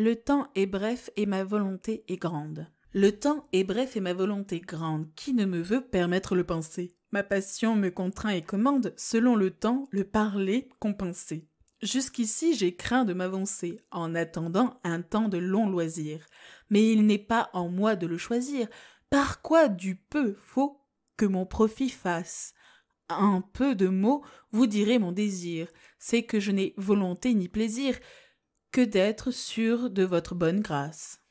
Le temps est bref et ma volonté est grande. Le temps est bref et ma volonté grande. Qui ne me veut permettre le penser Ma passion me contraint et commande, selon le temps, le parler, compensé. Jusqu'ici, j'ai craint de m'avancer, en attendant un temps de long loisir. Mais il n'est pas en moi de le choisir. Par quoi du peu faut que mon profit fasse Un peu de mots, vous direz mon désir. C'est que je n'ai volonté ni plaisir que d'être sûr de votre bonne grâce.